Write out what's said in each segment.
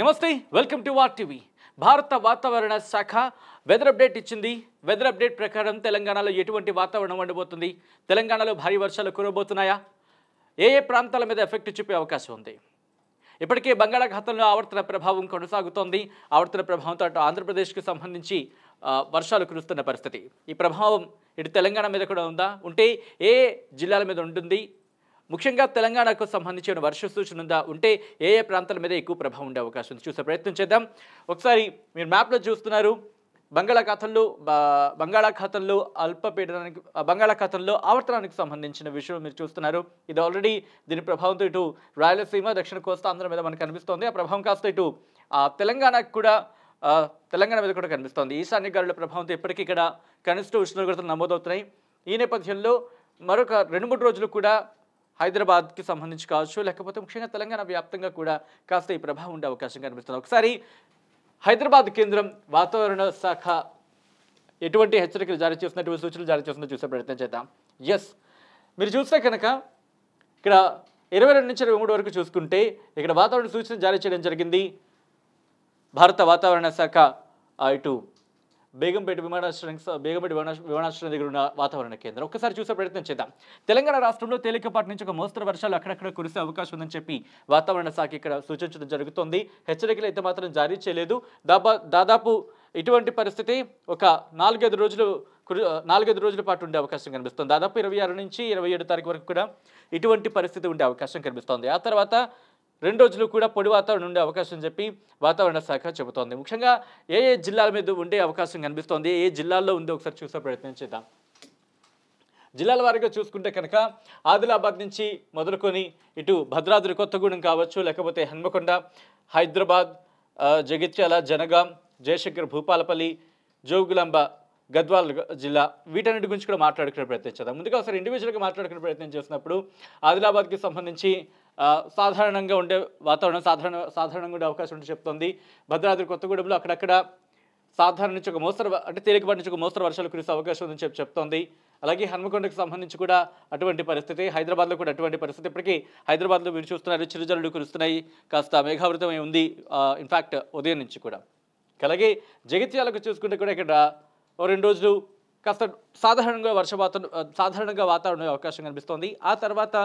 నమస్తే welcome to war TV భారత వాతావరణ శాఖ వెదర్ అప్డేట్ ఇచ్చింది వెదర్ అప్డేట్ ప్రకారం తెలంగాణలో ఎటువంటి వాతావరణం ఉండబోతుంది తెలంగాణలో భారీ వర్షాలు కురబోతున్నాయా ఏ ఏ ప్రాంతాల మీద ఎఫెక్ట్ చూపే అవకాశం ఉంది ఇప్పటికే బంగాళాఖాతంలో ఆవర్తన ప్రభావం కొనసాగుతోంది ఆవర్తన ప్రభావంతో అటు ఆంధ్రప్రదేశ్కు సంబంధించి వర్షాలు కురుస్తున్న పరిస్థితి ఈ ప్రభావం ఇటు తెలంగాణ మీద కూడా ఉందా ఉంటే ఏ జిల్లాల మీద ఉంటుంది ముఖ్యంగా తెలంగాణకు సంబంధించిన వర్ష సూచన ఉందా ఉంటే ఏ ఏ ప్రాంతాల మీద ఎక్కువ ప్రభావం ఉండే అవకాశం ఉంది చూసే ప్రయత్నం చేద్దాం ఒకసారి మీరు మ్యాప్లో చూస్తున్నారు బంగాళాఖాతంలో బంగాళాఖాతంలో అల్పపీడనానికి బంగాళాఖాతంలో ఆవర్తనానికి సంబంధించిన విషయం మీరు చూస్తున్నారు ఇది ఆల్రెడీ దీని ప్రభావంతో ఇటు రాయలసీమ దక్షిణ కోస్తా ఆంధ్ర మీద మనకు కనిపిస్తోంది ఆ ప్రభావం కాస్త ఇటు తెలంగాణకు కూడా తెలంగాణ మీద కూడా కనిపిస్తోంది ఈశాన్య గాలుల ప్రభావంతో ఇప్పటికీ ఇక్కడ కనిష్ట ఉష్ణోగ్రతలు నమోదవుతున్నాయి ఈ నేపథ్యంలో మరొక రెండు మూడు రోజులు కూడా హైదరాబాద్కి సంబంధించి కావచ్చు లేకపోతే ముఖ్యంగా తెలంగాణ వ్యాప్తంగా కూడా కాస్త ఈ ప్రభావం ఉండే అవకాశం కనిపిస్తుంది ఒకసారి హైదరాబాద్ కేంద్రం వాతావరణ శాఖ ఎటువంటి హెచ్చరికలు జారీ చేస్తున్నటువంటి సూచనలు జారీ చేస్తున్న చూసే ప్రయత్నం చేద్దాం ఎస్ మీరు చూస్తే కనుక ఇక్కడ ఇరవై రెండు నుంచి ఇరవై మూడు వరకు చూసుకుంటే ఇక్కడ వాతావరణ సూచన జారీ చేయడం జరిగింది భారత వాతావరణ శాఖ ఇటు బేగంపేట విమానాశ్రయం బేగంపేట విమానాశ్రయం దగ్గర ఉన్న వాతావరణ కేంద్రం ఒకసారి చూసే ప్రయత్నం చేద్దాం తెలంగాణ రాష్ట్రంలో తేలికపాటి నుంచి ఒక మోస్తరు వర్షాలు అక్కడక్కడ కురిసే అవకాశం ఉందని చెప్పి వాతావరణ శాఖ ఇక్కడ సూచించడం జరుగుతోంది హెచ్చరికలు అయితే మాత్రం జారీ చేయలేదు దాదాపు ఇటువంటి పరిస్థితి ఒక నాలుగైదు రోజులు నాలుగైదు రోజుల పాటు ఉండే అవకాశం కనిపిస్తుంది దాదాపు ఇరవై ఆరు నుంచి ఇరవై ఏడు తారీఖు వరకు కూడా ఇటువంటి పరిస్థితి ఉండే అవకాశం కనిపిస్తోంది ఆ తర్వాత రెండు రోజులు కూడా పొడి వాతావరణం ఉండే అవకాశం చెప్పి వాతావరణ శాఖ చెబుతోంది ముఖ్యంగా ఏ ఏ జిల్లాల మీద ఉండే అవకాశం కనిపిస్తోంది ఏ జిల్లాల్లో ఉందో ఒకసారి చూసే ప్రయత్నం చేద్దాం జిల్లాల వారీగా చూసుకుంటే కనుక ఆదిలాబాద్ నుంచి మొదలుకొని ఇటు భద్రాద్రి కొత్తగూడెం కావచ్చు లేకపోతే హన్మకొండ హైదరాబాద్ జగిత్యాల జనగాం జయశంకర్ భూపాలపల్లి జోగులాంబ గద్వాల్ జిల్లా వీటన్నిటి గురించి కూడా మాట్లాడుకునే ప్రయత్నించేద్దాం ముందుగా ఒకసారి ఇండివిజువల్గా మాట్లాడుకునే ప్రయత్నం చేసినప్పుడు ఆదిలాబాద్కి సంబంధించి సాధారణంగా ఉండే వాతావరణం సాధారణ సాధారణంగా ఉండే అవకాశం ఉంటే చెప్తోంది భద్రాద్రి కొత్తగూడెంలో అక్కడక్కడ సాధారణ నుంచి ఒక మోస్తరు అంటే తేలికపాటి నుంచి ఒక మోస్తరు వర్షాలు కురిసే అవకాశం ఉందని చెప్పి చెప్తోంది అలాగే హన్మకొండకు సంబంధించి కూడా అటువంటి పరిస్థితి హైదరాబాద్లో కూడా అటువంటి పరిస్థితి ఇప్పటికీ హైదరాబాద్లో మీరు చూస్తున్నారు చిరుజల్లుడు కురుస్తున్నాయి కాస్త మేఘావృతమై ఉంది ఇన్ఫ్యాక్ట్ ఉదయం నుంచి కూడా అలాగే జగిత్యాలకు చూసుకుంటే కూడా ఇక్కడ ఓ రెండు రోజులు కాస్త సాధారణంగా వర్షపాతం సాధారణంగా వాతావరణం అవకాశం కనిపిస్తోంది ఆ తర్వాత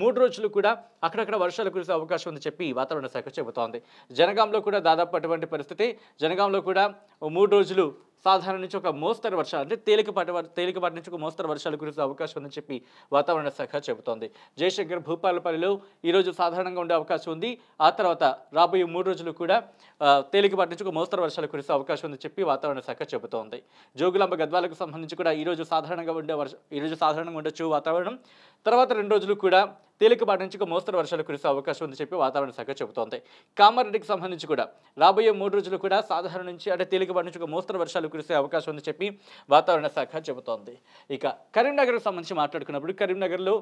మూడు రోజులు కూడా అక్కడక్కడ వర్షాలు కురిసే అవకాశం ఉందని చెప్పి వాతావరణ శాఖ చెబుతోంది జనగాంలో కూడా దాదాపు అటువంటి పరిస్థితి జనగాంలో కూడా మూడు రోజులు సాధారణ నుంచి ఒక మోస్తరు వర్షాలు అంటే తేలికపాటి తేలికపాటి నుంచి ఒక మోస్తరు వర్షాలు కురిసే అవకాశం ఉందని చెప్పి వాతావరణ శాఖ చెబుతోంది జయశంకర్ భూపాలపల్లిలో ఈరోజు సాధారణంగా ఉండే అవకాశం ఉంది ఆ తర్వాత రాబోయే మూడు రోజులు కూడా తేలికపాటి నుంచి ఒక మోస్తరు వర్షాలు కురిసే అవకాశం ఉందని చెప్పి వాతావరణ శాఖ చెబుతోంది జోగులాంబ గద్వాలకు సంబంధించి కూడా ఈరోజు సాధారణంగా ఉండే వర్ష ఈరోజు సాధారణంగా ఉండొచ్చు వాతావరణం తర్వాత రెండు రోజులు కూడా తేలికపాటి నుంచి మోస్తరు వర్షాలు కురిసే అవకాశం ఉందని చెప్పి వాతావరణ శాఖ చెబుతోంది కామారెడ్డికి సంబంధించి కూడా రాబోయే మూడు రోజులు కూడా సాధారణ నుంచి అంటే తేలికపాటి నుంచి మోస్తరు వర్షాలు కురిసే అవకాశం ఉందని చెప్పి వాతావరణ శాఖ చెబుతోంది ఇక కరీంనగర్కి సంబంధించి మాట్లాడుకున్నప్పుడు కరీంనగర్లో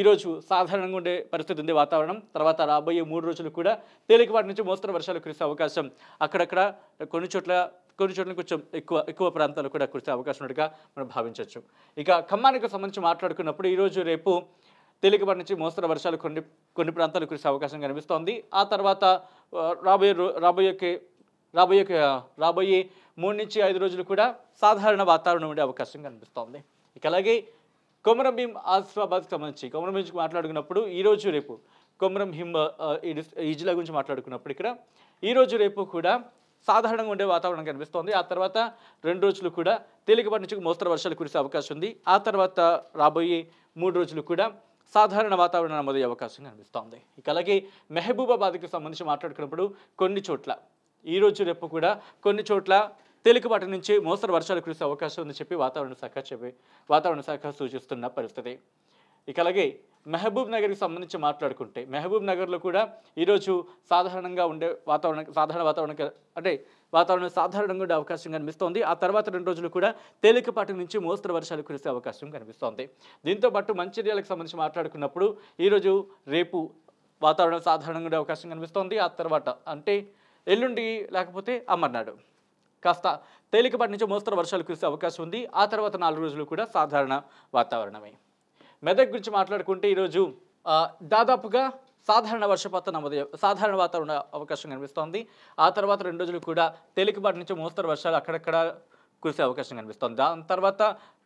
ఈరోజు సాధారణంగా ఉండే పరిస్థితి ఉంది వాతావరణం తర్వాత రాబోయే మూడు రోజులు కూడా తేలికపాటి నుంచి మోస్తరు వర్షాలు కురిసే అవకాశం అక్కడక్కడ కొన్ని చోట్ల కొన్ని చోట్ల కొంచెం ఎక్కువ ఎక్కువ ప్రాంతాలు కూడా కురిసే అవకాశం ఉన్నట్టుగా మనం భావించవచ్చు ఇక ఖమ్మానికి సంబంధించి మాట్లాడుకున్నప్పుడు ఈరోజు రేపు తేలికపాటి నుంచి మోస్తరు వర్షాలు కొన్ని కొన్ని ప్రాంతాలు కురిసే అవకాశం కనిపిస్తోంది ఆ తర్వాత రాబోయే రాబోయే రాబోయే రాబోయే మూడు నుంచి ఐదు రోజులు కూడా సాధారణ వాతావరణం ఉండే అవకాశం కనిపిస్తోంది ఇక అలాగే కొమరం భీం ఆసిఫాబాద్కి సంబంధించి కొమరం భీంకి మాట్లాడుకున్నప్పుడు ఈరోజు రేపు కొమరం హిమ్ ఈ జిల్లా గురించి మాట్లాడుకున్నప్పుడు ఇక్కడ ఈరోజు రేపు కూడా సాధారణంగా ఉండే వాతావరణం కనిపిస్తోంది ఆ తర్వాత రెండు రోజులు కూడా తేలికపాటి నుంచి మోస్తరు వర్షాలు కురిసే అవకాశం ఉంది ఆ తర్వాత రాబోయే మూడు రోజులు కూడా సాధారణ వాతావరణం నమోదయ్యే అవకాశం కనిపిస్తోంది ఇక అలాగే మెహబూబాబాద్కి సంబంధించి మాట్లాడుకున్నప్పుడు కొన్ని చోట్ల ఈరోజు రేపు కూడా కొన్ని చోట్ల తేలికపాటి నుంచి మోస్తరు వర్షాలు కురిసే అవకాశం ఉందని చెప్పి వాతావరణ శాఖ చెప్పి వాతావరణ శాఖ సూచిస్తున్న పరిస్థితి ఇక అలాగే మహబూబ్ నగర్కి సంబంధించి మాట్లాడుకుంటే మహబూబ్ నగర్లో కూడా ఈరోజు సాధారణంగా ఉండే వాతావరణ సాధారణ వాతావరణం అంటే వాతావరణం సాధారణంగా ఉండే అవకాశం కనిపిస్తోంది ఆ తర్వాత రెండు రోజులు కూడా తేలికపాటి నుంచి మోస్తరు వర్షాలు కురిసే అవకాశం కనిపిస్తోంది దీంతోపాటు మంచిర్యాలకు సంబంధించి మాట్లాడుకున్నప్పుడు ఈరోజు రేపు వాతావరణం సాధారణంగా ఉండే అవకాశం కనిపిస్తోంది ఆ తర్వాత అంటే ఎల్లుండి లేకపోతే అమర్నాడు కాస్త తేలికపాటి నుంచి మోస్తరు వర్షాలు కురిసే అవకాశం ఉంది ఆ తర్వాత నాలుగు రోజులు కూడా సాధారణ వాతావరణమే మెదక్ గురించి మాట్లాడుకుంటే ఈరోజు దాదాపుగా సాధారణ వర్షపాతం నమోదు సాధారణ వాతావరణ అవకాశం కనిపిస్తోంది ఆ తర్వాత రెండు రోజులు కూడా తేలికపాటి నుంచి మోస్తరు వర్షాలు అక్కడక్కడ కురిసే అవకాశం కనిపిస్తోంది దాని తర్వాత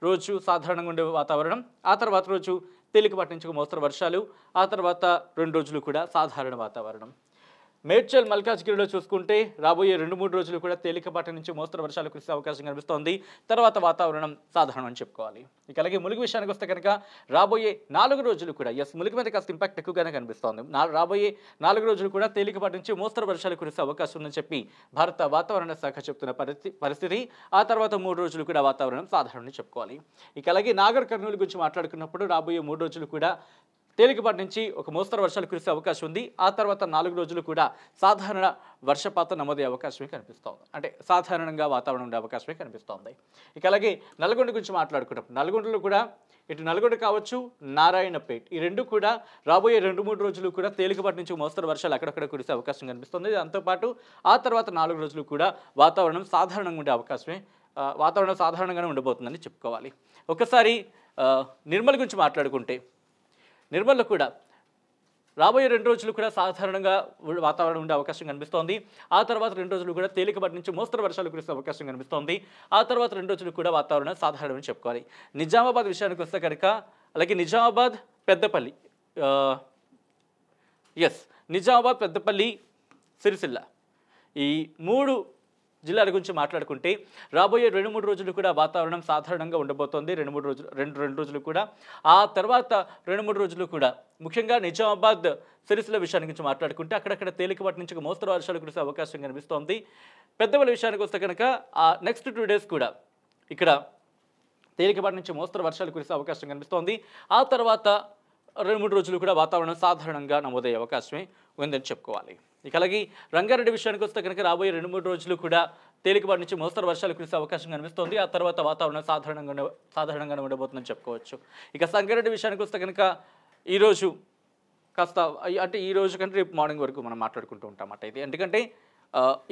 రోజు సాధారణంగా ఉండే వాతావరణం ఆ తర్వాత రోజు తేలికపాటి నుంచి మోస్తరు వర్షాలు ఆ తర్వాత రెండు రోజులు కూడా సాధారణ వాతావరణం మేడ్చల్ మల్కాజ్గిరిలో చూసుకుంటే రాబోయే రెండు మూడు రోజులు కూడా తేలికపాటి నుంచి మోస్తరు వర్షాలు కురిసే అవకాశం కనిపిస్తోంది తర్వాత వాతావరణం సాధారణం అని చెప్పుకోవాలి ఇక అలాగే ములుగు విషయానికి వస్తే కనుక రాబోయే నాలుగు రోజులు కూడా ఎస్ ములుగు మీద కాస్త ఇంపాక్ట్ ఎక్కువగానే కనిపిస్తోంది రాబోయే నాలుగు రోజులు కూడా తేలికపాటి నుంచి మోస్తరు వర్షాలు కురిసే అవకాశం ఉందని చెప్పి భారత వాతావరణ శాఖ చెప్తున్న పరిస్థితి ఆ తర్వాత మూడు రోజులు కూడా వాతావరణం సాధారణం చెప్పుకోవాలి ఇక అలాగే నాగర్ కర్నూలు గురించి మాట్లాడుకున్నప్పుడు రాబోయే మూడు రోజులు కూడా తేలికపాటి నుంచి ఒక మోస్తరు వర్షాలు కురిసే అవకాశం ఉంది ఆ తర్వాత నాలుగు రోజులు కూడా సాధారణ వర్షపాతం నమోదయ్యే అవకాశమే కనిపిస్తోంది అంటే సాధారణంగా వాతావరణం ఉండే అవకాశమే కనిపిస్తోంది ఇక అలాగే నల్గొండ గురించి మాట్లాడుకుంటాం నల్గొండలో కూడా ఇటు నల్గొండ కావచ్చు నారాయణపేట్ ఈ రెండు కూడా రాబోయే రెండు మూడు రోజులు కూడా తేలికపాటి నుంచి మోస్తరు వర్షాలు అక్కడక్కడ కురిసే అవకాశం కనిపిస్తుంది దాంతోపాటు ఆ తర్వాత నాలుగు రోజులు కూడా వాతావరణం సాధారణంగా ఉండే అవకాశమే వాతావరణం సాధారణంగానే ఉండబోతుందని చెప్పుకోవాలి ఒకసారి నిర్మల్ గురించి మాట్లాడుకుంటే నిర్మల్లో కూడా రాబోయే రెండు రోజులు కూడా సాధారణంగా వాతావరణం ఉండే అవకాశం కనిపిస్తోంది ఆ తర్వాత రెండు రోజులు కూడా తేలికపాటి నుంచి మోస్తరు వర్షాలు కురిసే అవకాశం కనిపిస్తోంది ఆ తర్వాత రెండు రోజులు కూడా వాతావరణం సాధారణమని చెప్పుకోవాలి నిజామాబాద్ విషయానికి వస్తే కనుక అలాగే నిజామాబాద్ పెద్దపల్లి ఎస్ నిజామాబాద్ పెద్దపల్లి సిరిసిల్ల ఈ మూడు జిల్లాల గురించి మాట్లాడుకుంటే రాబోయే రెండు మూడు రోజులు కూడా వాతావరణం సాధారణంగా ఉండబోతోంది రెండు మూడు రోజులు రెండు రెండు రోజులు కూడా ఆ తర్వాత రెండు మూడు రోజులు కూడా ముఖ్యంగా నిజామాబాద్ సిరిసిల విషయాన్ని గురించి మాట్లాడుకుంటే అక్కడక్కడ తేలికపాటి నుంచి మోస్తరు వర్షాలు కురిసే అవకాశం కనిపిస్తోంది పెద్దవాళ్ళ విషయానికి వస్తే కనుక ఆ నెక్స్ట్ టూ డేస్ కూడా ఇక్కడ తేలికపాటి నుంచి మోస్తరు వర్షాలు కురిసే అవకాశం కనిపిస్తోంది ఆ తర్వాత రెండు మూడు రోజులు కూడా వాతావరణం సాధారణంగా నమోదయ్యే అవకాశమే ఉందని చెప్పుకోవాలి ఇక అలాగే రంగారెడ్డి విషయానికి వస్తే కనుక రాబోయే రెండు మూడు రోజులు కూడా తేలికపాటి నుంచి మోస్తరు వర్షాలు కురిసే అవకాశం కనిపిస్తోంది ఆ తర్వాత వాతావరణం సాధారణంగా సాధారణంగానే ఉండబోతుందని చెప్పుకోవచ్చు ఇక సంగారెడ్డి విషయానికి వస్తే కనుక ఈరోజు కాస్త అంటే ఈ రోజు కంటే రేపు మార్నింగ్ వరకు మనం మాట్లాడుకుంటూ ఉంటాం ఇది ఎందుకంటే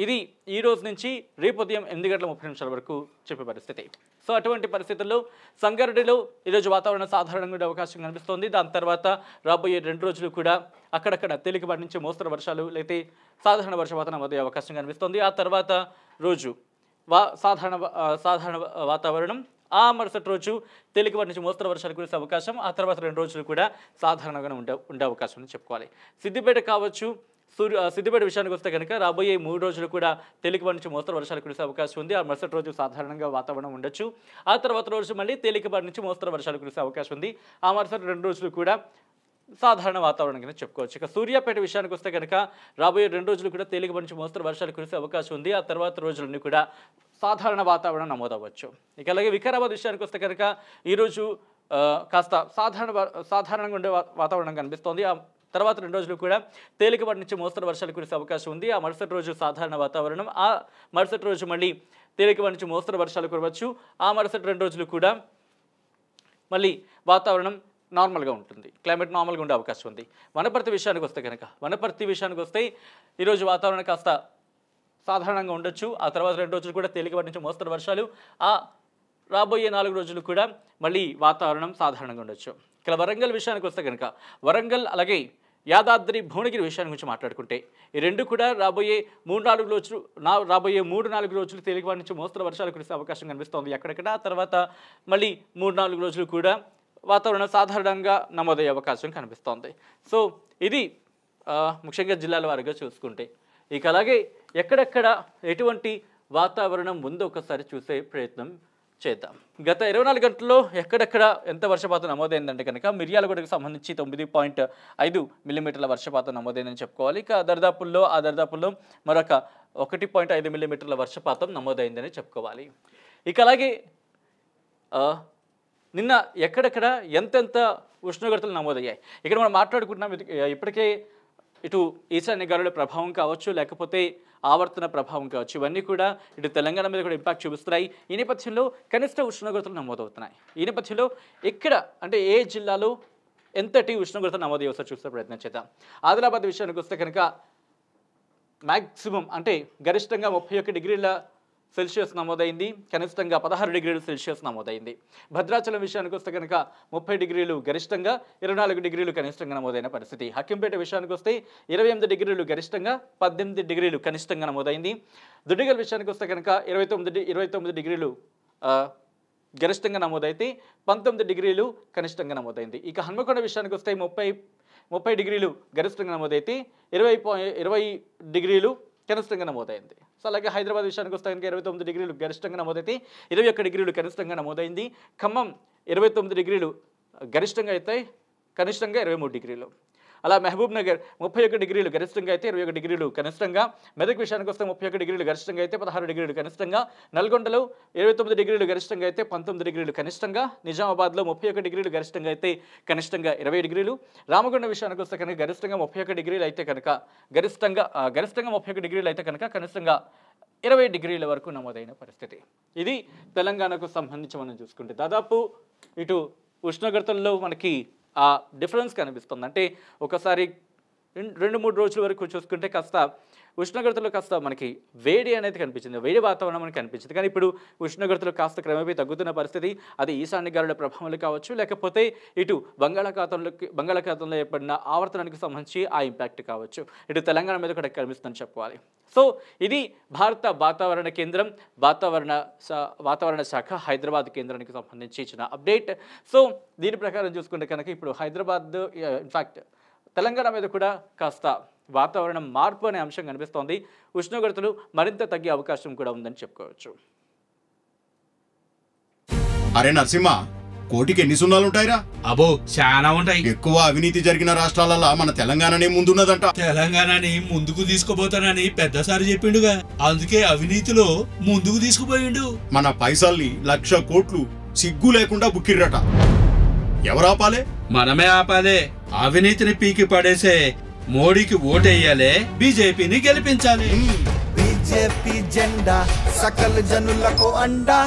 ఇది ఈ రోజు నుంచి రేపు ఉదయం ఎనిమిది గంటల ముప్పై నిమిషాల వరకు చెప్పే పరిస్థితి సో అటువంటి పరిస్థితుల్లో సంగారెడ్డిలో ఈరోజు వాతావరణం సాధారణంగా ఉండే అవకాశం కనిపిస్తోంది దాని తర్వాత రాబోయే రెండు రోజులు కూడా అక్కడక్కడ తేలికపాటి నుంచి మోస్తరు వర్షాలు లేకపోతే సాధారణ వర్షపాతం అదే అవకాశం కనిపిస్తుంది ఆ తర్వాత రోజు వా సాధారణ సాధారణ వాతావరణం ఆ మరుసటి రోజు తేలికపాటి నుంచి మోస్తరు వర్షాలు కురిసే అవకాశం ఆ తర్వాత రెండు రోజులు కూడా సాధారణంగానే ఉండే ఉండే అవకాశం అని చెప్పుకోవాలి సిద్దిపేట కావచ్చు సూర్య సిద్దిపేట విషయానికి వస్తే కనుక రాబోయే మూడు రోజులు కూడా తేలికపాటి నుంచి మోస్తరు వర్షాలు కురిసే అవకాశం ఉంది ఆ మరుసటి రోజు సాధారణంగా వాతావరణం ఉండొచ్చు ఆ తర్వాత రోజు మళ్ళీ తేలికపాటి నుంచి మోస్తరు వర్షాలు కురిసే అవకాశం ఉంది ఆ మరుసటి రెండు రోజులు కూడా సాధారణ వాతావరణం కింద చెప్పుకోవచ్చు ఇక సూర్యాపేట విషయానికి వస్తే కనుక రాబోయే రెండు రోజులు కూడా తేలిక మంచి మోస్తరు వర్షాలు కురిసే అవకాశం ఉంది ఆ తర్వాత రోజులన్నీ కూడా సాధారణ వాతావరణం నమోదవ్వచ్చు ఇక అలాగే వికారాబాద్ విషయానికి వస్తే కనుక ఈరోజు కాస్త సాధారణ సాధారణంగా ఉండే వాతావరణం కనిపిస్తోంది ఆ తర్వాత రెండు రోజులు కూడా తేలికపాటి నుంచి మోస్తరు వర్షాలు కురిసే అవకాశం ఉంది ఆ మరుసటి రోజు సాధారణ వాతావరణం ఆ మరుసటి రోజు మళ్ళీ తేలికపాటి నుంచి మోస్తరు వర్షాలు కురవచ్చు ఆ మరుసటి రెండు రోజులు కూడా మళ్ళీ వాతావరణం నార్మల్గా ఉంటుంది క్లైమేట్ నార్మల్గా ఉండే అవకాశం ఉంది వనపర్తి విషయానికి వస్తే కనుక వనపర్తి విషయానికి వస్తే ఈరోజు వాతావరణం కాస్త సాధారణంగా ఉండొచ్చు ఆ తర్వాత రెండు రోజులు కూడా తేలికపాటి నుంచి మోస్తరు వర్షాలు ఆ రాబోయే నాలుగు రోజులు కూడా మళ్ళీ వాతావరణం సాధారణంగా ఉండొచ్చు ఇక్కడ వరంగల్ విషయానికి వస్తే కనుక వరంగల్ అలాగే యాదాద్రి భువనగిరి విషయాన్ని గురించి మాట్లాడుకుంటే ఈ రెండు కూడా రాబోయే మూడు నాలుగు రోజులు నా రాబోయే మూడు నాలుగు రోజులు తేలికపాటి నుంచి మోస్తరు వర్షాలు కురిసే అవకాశం కనిపిస్తోంది ఎక్కడెక్కడ తర్వాత మళ్ళీ మూడు నాలుగు రోజులు కూడా వాతావరణం సాధారణంగా నమోదయ్యే అవకాశం కనిపిస్తోంది సో ఇది ముఖ్యంగా జిల్లాల వారిగా చూసుకుంటే ఇక అలాగే ఎక్కడెక్కడ ఎటువంటి వాతావరణం ఉందో ఒకసారి చూసే ప్రయత్నం చేద్దాం గత ఇరవై నాలుగు గంటల్లో ఎక్కడెక్కడ ఎంత వర్షపాతం నమోదైందంటే కనుక మిర్యాలగూడకు సంబంధించి తొమ్మిది పాయింట్ ఐదు మిల్లీమీటర్ల వర్షపాతం నమోదైందని చెప్పుకోవాలి ఇక దర్దాపుల్లో ఆ దర్దాపుల్లో మరొక ఒకటి పాయింట్ ఐదు మిల్లీమీటర్ల వర్షపాతం నమోదైందని చెప్పుకోవాలి ఇక అలాగే నిన్న ఎక్కడెక్కడ ఎంతెంత ఉష్ణోగ్రతలు నమోదయ్యాయి ఇక్కడ మనం మాట్లాడుకుంటున్నాం ఇప్పటికే ఇటు ఈశాన్య గాలుల ప్రభావం కావచ్చు లేకపోతే ఆవర్తన ప్రభావం కావచ్చు ఇవన్నీ కూడా ఇటు తెలంగాణ మీద కూడా ఇంపాక్ట్ చూపిస్తున్నాయి ఈ నేపథ్యంలో కనిష్ట ఉష్ణోగ్రతలు నమోదవుతున్నాయి ఈ నేపథ్యంలో ఇక్కడ అంటే ఏ జిల్లాలో ఎంతటి ఉష్ణోగ్రత నమోదు ఒకసారి చూస్తే ప్రయత్నం చేద్దాం ఆదిలాబాద్ విషయానికి వస్తే కనుక మ్యాక్సిమం అంటే గరిష్టంగా ముప్పై ఒక్క డిగ్రీల సెల్సియస్ నమోదైంది కనిష్టంగా పదహారు డిగ్రీలు సెల్సియస్ నమోదైంది భద్రాచలం విషయానికి వస్తే కనుక ముప్పై డిగ్రీలు గరిష్టంగా ఇరవై నాలుగు డిగ్రీలు కనిష్టంగా నమోదైన పరిస్థితి హక్కింపేట విషయానికి వస్తే ఇరవై ఎనిమిది డిగ్రీలు గరిష్టంగా పద్దెనిమిది డిగ్రీలు కనిష్టంగా నమోదైంది దుడిగల్ విషయానికి వస్తే కనుక ఇరవై తొమ్మిది ఇరవై తొమ్మిది డిగ్రీలు గరిష్టంగా నమోదైతే పంతొమ్మిది డిగ్రీలు కనిష్టంగా నమోదైంది ఇక హన్మకొండ విషయానికి వస్తే ముప్పై ముప్పై డిగ్రీలు గరిష్టంగా నమోదైతే ఇరవై ఇరవై డిగ్రీలు కనిష్టంగా నమోదైంది సో అలాగే హైదరాబాద్ విషయానికి వస్తే కనుక ఇరవై తొమ్మిది డిగ్రీలు గరిష్టంగా నమోదైతే ఇరవై ఒక్క డిగ్రీలు కనిష్టంగా నమోదైంది ఖమ్మం ఇరవై తొమ్మిది డిగ్రీలు గరిష్టంగా అయితే కనిష్టంగా ఇరవై మూడు డిగ్రీలు అలా మహబూబ్ నగర్ ముప్పై ఒక్క డిగ్రీలు గరిష్టంగా అయితే ఇరవై ఒక డిగ్రీలు కనిష్టంగా మెదక్ విషయానికి వస్తే ముప్పై ఒక్క డిగ్రీలు గరిష్టంగా అయితే పదహారు డిగ్రీలు కనిష్టంగా నల్గొండలో ఇరవై తొమ్మిది డిగ్రీలు గరిష్టంగా అయితే పంతొమ్మిది డిగ్రీలు కనిష్టంగా నిజామాబాద్లో ముప్పై ఒక్క డిగ్రీలు గరిష్టంగా అయితే కనిష్టంగా ఇరవై డిగ్రీలు రామగుండ విషయానికి వస్తే కనుక గరిష్టంగా ముప్పై ఒక్క డిగ్రీలు అయితే కనుక గరిష్టంగా గరిష్టంగా ముప్పై ఒక్క డిగ్రీలు అయితే కనుక కనిష్టంగా ఇరవై డిగ్రీల వరకు నమోదైన పరిస్థితి ఇది తెలంగాణకు సంబంధించి మనం చూసుకుంటే దాదాపు ఇటు ఉష్ణోగ్రతల్లో మనకి ఆ డిఫరెన్స్ కనిపిస్తుంది అంటే ఒకసారి రెండు మూడు రోజుల వరకు చూసుకుంటే కాస్త ఉష్ణోగ్రతలు కాస్త మనకి వేడి అనేది కనిపించింది వేడి వాతావరణం మనకి కనిపించింది కానీ ఇప్పుడు ఉష్ణోగ్రతలు కాస్త క్రమేపీ తగ్గుతున్న పరిస్థితి అది ఈశాన్య గాలుల ప్రభావాలు కావచ్చు లేకపోతే ఇటు బంగాళాఖాతంలోకి బంగాళాఖాతంలో ఏర్పడిన ఆవర్తనానికి సంబంధించి ఆ ఇంపాక్ట్ కావచ్చు ఇటు తెలంగాణ మీద కూడా కనిపిస్తుందని చెప్పాలి సో ఇది భారత వాతావరణ కేంద్రం వాతావరణ వాతావరణ శాఖ హైదరాబాద్ కేంద్రానికి సంబంధించి ఇచ్చిన అప్డేట్ సో దీని ప్రకారం చూసుకుంటే కనుక ఇప్పుడు హైదరాబాద్ ఇన్ఫ్యాక్ట్ తెలంగాణ మీద కూడా కాస్త వాతావరణం మార్పు అనే అంశం కనిపిస్తోంది ఉష్ణోగ్రతలు మరింత తగ్గే అవకాశం కూడా ఉందని చెప్పుకోవచ్చు అరే నరసింహ కోటికి ఎన్ని సున్నాలు ఉంటాయిరా అబో చాలా ఉంటాయి ఎక్కువ అవినీతి జరిగిన రాష్ట్రాలలో మన తెలంగాణనే ముందున్నదంట తెలంగాణని ముందుకు తీసుకుపోతానని పెద్దసారి చెప్పిండుగా అందుకే అవినీతిలో ముందుకు తీసుకుపోయిండు మన పైసల్ని లక్ష కోట్లు సిగ్గు లేకుండా బుక్కిర్రట ఎవరు ఆపాలి మనమే ఆపాలి అవినీతిని పీకి పడేసే మోడీకి ఓటేయాలే బీజేపీని గెలిపించాలి బీజేపీ జెండా సకల జనులకు అండా